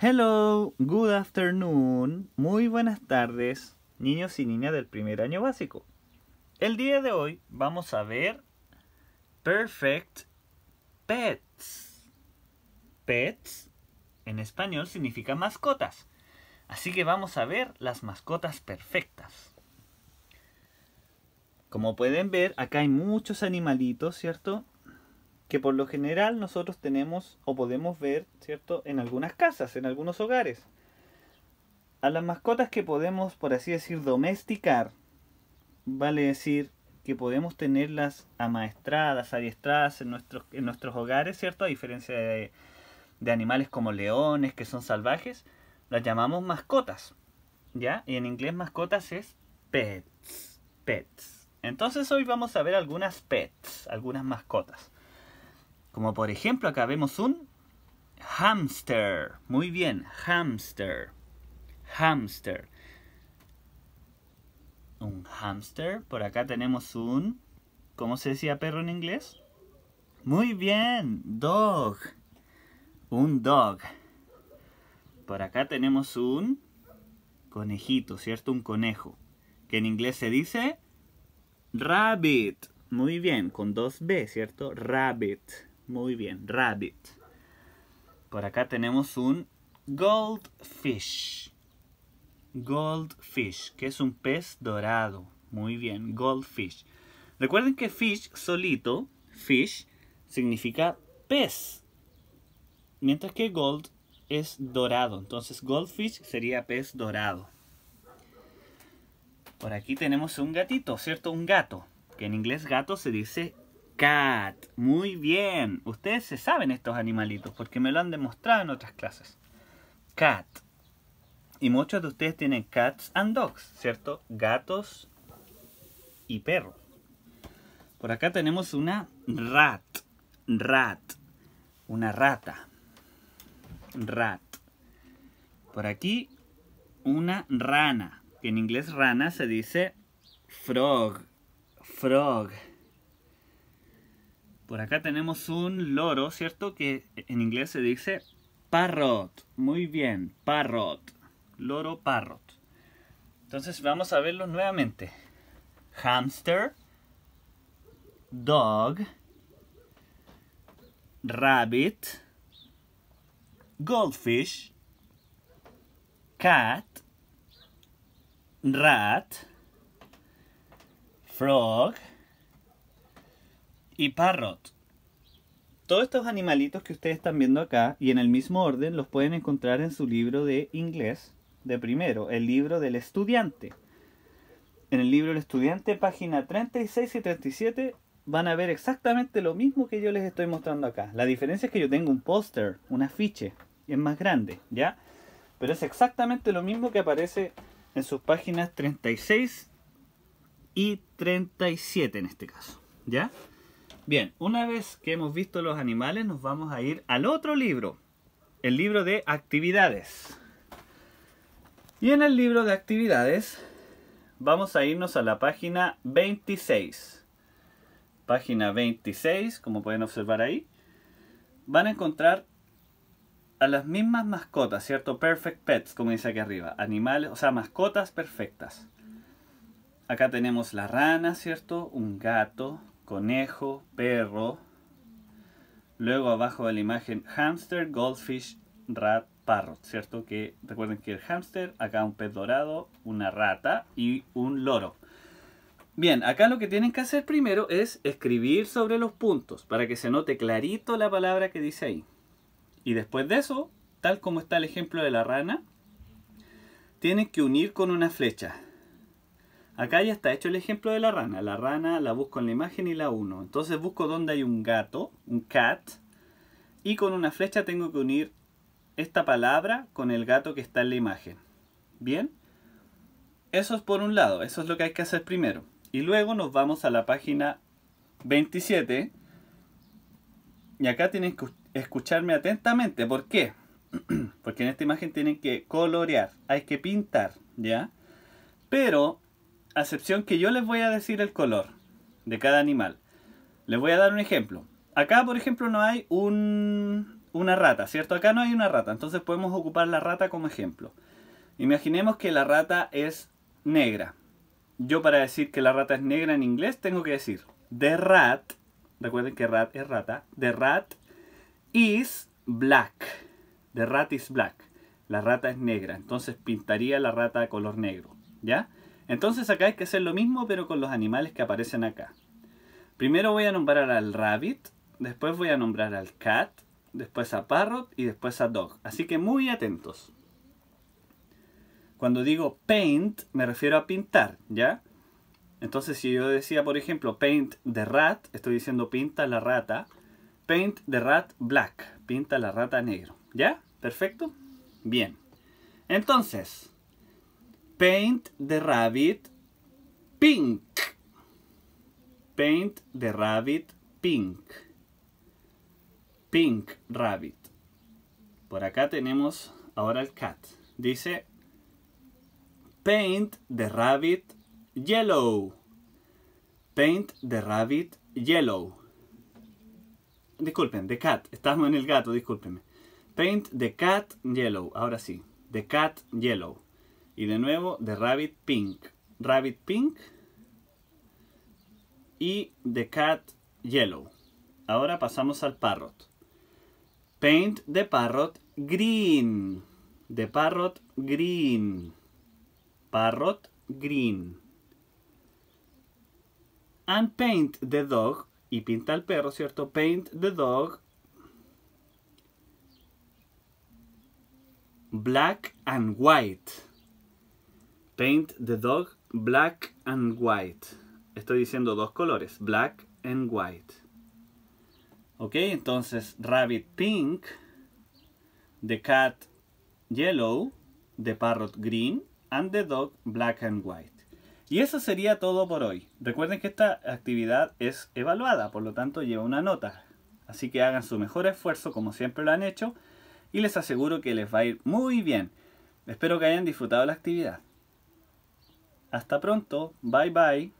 Hello, good afternoon, muy buenas tardes, niños y niñas del primer año básico. El día de hoy vamos a ver Perfect Pets. Pets en español significa mascotas, así que vamos a ver las mascotas perfectas. Como pueden ver, acá hay muchos animalitos, ¿cierto? que por lo general nosotros tenemos o podemos ver, ¿cierto?, en algunas casas, en algunos hogares. A las mascotas que podemos, por así decir, domesticar, vale decir que podemos tenerlas amaestradas, adiestradas en nuestros, en nuestros hogares, ¿cierto? A diferencia de, de animales como leones, que son salvajes, las llamamos mascotas, ¿ya? Y en inglés mascotas es pets, pets. Entonces hoy vamos a ver algunas pets, algunas mascotas. Como por ejemplo, acá vemos un hamster. Muy bien, hamster. Hamster. Un hamster. Por acá tenemos un... ¿Cómo se decía perro en inglés? Muy bien, dog. Un dog. Por acá tenemos un conejito, ¿cierto? Un conejo. Que en inglés se dice rabbit. Muy bien, con dos B, ¿cierto? Rabbit. Muy bien, rabbit. Por acá tenemos un goldfish. Goldfish, que es un pez dorado. Muy bien, goldfish. Recuerden que fish solito, fish, significa pez. Mientras que gold es dorado. Entonces goldfish sería pez dorado. Por aquí tenemos un gatito, ¿cierto? Un gato. Que en inglés gato se dice cat. Muy bien. Ustedes se saben estos animalitos porque me lo han demostrado en otras clases. Cat. Y muchos de ustedes tienen cats and dogs, ¿cierto? Gatos y perros. Por acá tenemos una rat. Rat. Una rata. Rat. Por aquí una rana. Que en inglés rana se dice frog. Frog. Por acá tenemos un loro, ¿cierto? Que en inglés se dice parrot. Muy bien, parrot. Loro parrot. Entonces vamos a verlo nuevamente. Hamster, dog, rabbit, goldfish, cat, rat, frog, y parrot. Todos estos animalitos que ustedes están viendo acá y en el mismo orden los pueden encontrar en su libro de inglés de primero, el libro del estudiante. En el libro del estudiante, página 36 y 37, van a ver exactamente lo mismo que yo les estoy mostrando acá. La diferencia es que yo tengo un póster, un afiche, y es más grande, ¿ya? Pero es exactamente lo mismo que aparece en sus páginas 36 y 37 en este caso, ¿ya? Bien, una vez que hemos visto los animales, nos vamos a ir al otro libro, el libro de actividades. Y en el libro de actividades vamos a irnos a la página 26. Página 26, como pueden observar ahí, van a encontrar a las mismas mascotas, ¿cierto? Perfect pets, como dice aquí arriba. Animales, o sea, mascotas perfectas. Acá tenemos la rana, ¿cierto? Un gato, conejo, perro. Luego abajo de la imagen hamster, goldfish, rat, parrot, ¿cierto? Que recuerden que el hamster, acá un pez dorado, una rata y un loro. Bien, acá lo que tienen que hacer primero es escribir sobre los puntos para que se note clarito la palabra que dice ahí. Y después de eso, tal como está el ejemplo de la rana, tienen que unir con una flecha. Acá ya está hecho el ejemplo de la rana. La rana la busco en la imagen y la uno. Entonces busco dónde hay un gato, un cat, y con una flecha tengo que unir esta palabra con el gato que está en la imagen. ¿Bien? Eso es por un lado, eso es lo que hay que hacer primero. Y luego nos vamos a la página 27. Y acá tienen que escucharme atentamente. ¿Por qué? Porque en esta imagen tienen que colorear, hay que pintar, ¿ya? Pero acepción que yo les voy a decir el color de cada animal. Les voy a dar un ejemplo. Acá, por ejemplo, no hay una rata, ¿cierto? Acá no hay una rata, entonces podemos ocupar la rata como ejemplo. Imaginemos que la rata es negra. Yo para decir que la rata es negra en inglés tengo que decir the rat, recuerden que rat es rata, the rat is black. The rat is black. La rata es negra, entonces pintaría la rata de color negro, ¿ya? Entonces acá hay que hacer lo mismo pero con los animales que aparecen acá. Primero voy a nombrar al rabbit, después voy a nombrar al cat, después a parrot y después a dog. Así que muy atentos. Cuando digo paint me refiero a pintar, ¿ya? Entonces si yo decía por ejemplo paint the rat, estoy diciendo pinta la rata. Paint the rat black, pinta la rata negro, ¿ya? ¿Perfecto? Bien. Entonces, Paint the Rabbit Pink. Paint the Rabbit Pink. Pink Rabbit. Por acá tenemos ahora el cat. Dice Paint the Rabbit Yellow. Paint the Rabbit Yellow. Disculpen, The Cat. Estamos en el gato, discúlpenme. Paint the Cat Yellow. Ahora sí. The Cat Yellow. Y de nuevo the Rabbit Pink. Rabbit Pink. Y the Cat Yellow. Ahora pasamos al Parrot. Paint the Parrot Green. the Parrot Green. Parrot Green. And paint the dog. Y pinta al perro, ¿cierto? Paint the dog. Black and white. Paint the dog black and white. Estoy diciendo dos colores, black and white. Ok, entonces rabbit pink, the cat yellow, the parrot green and the dog black and white. Y eso sería todo por hoy. Recuerden que esta actividad es evaluada, por lo tanto lleva una nota. Así que hagan su mejor esfuerzo como siempre lo han hecho y les aseguro que les va a ir muy bien. Espero que hayan disfrutado la actividad. Hasta pronto. Bye bye.